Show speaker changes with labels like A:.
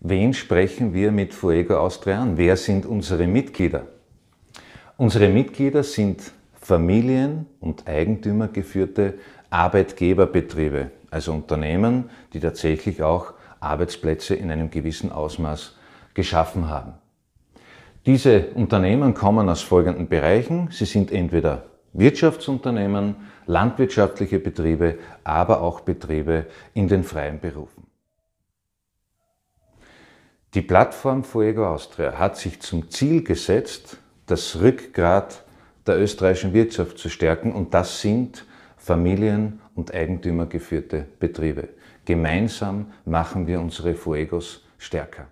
A: Wen sprechen wir mit Fuego Austria an? Wer sind unsere Mitglieder? Unsere Mitglieder sind Familien- und Eigentümergeführte Arbeitgeberbetriebe, also Unternehmen, die tatsächlich auch Arbeitsplätze in einem gewissen Ausmaß geschaffen haben. Diese Unternehmen kommen aus folgenden Bereichen. Sie sind entweder Wirtschaftsunternehmen, landwirtschaftliche Betriebe, aber auch Betriebe in den freien Berufen. Die Plattform Fuego Austria hat sich zum Ziel gesetzt, das Rückgrat der österreichischen Wirtschaft zu stärken und das sind Familien- und Eigentümergeführte Betriebe. Gemeinsam machen wir unsere Fuegos stärker.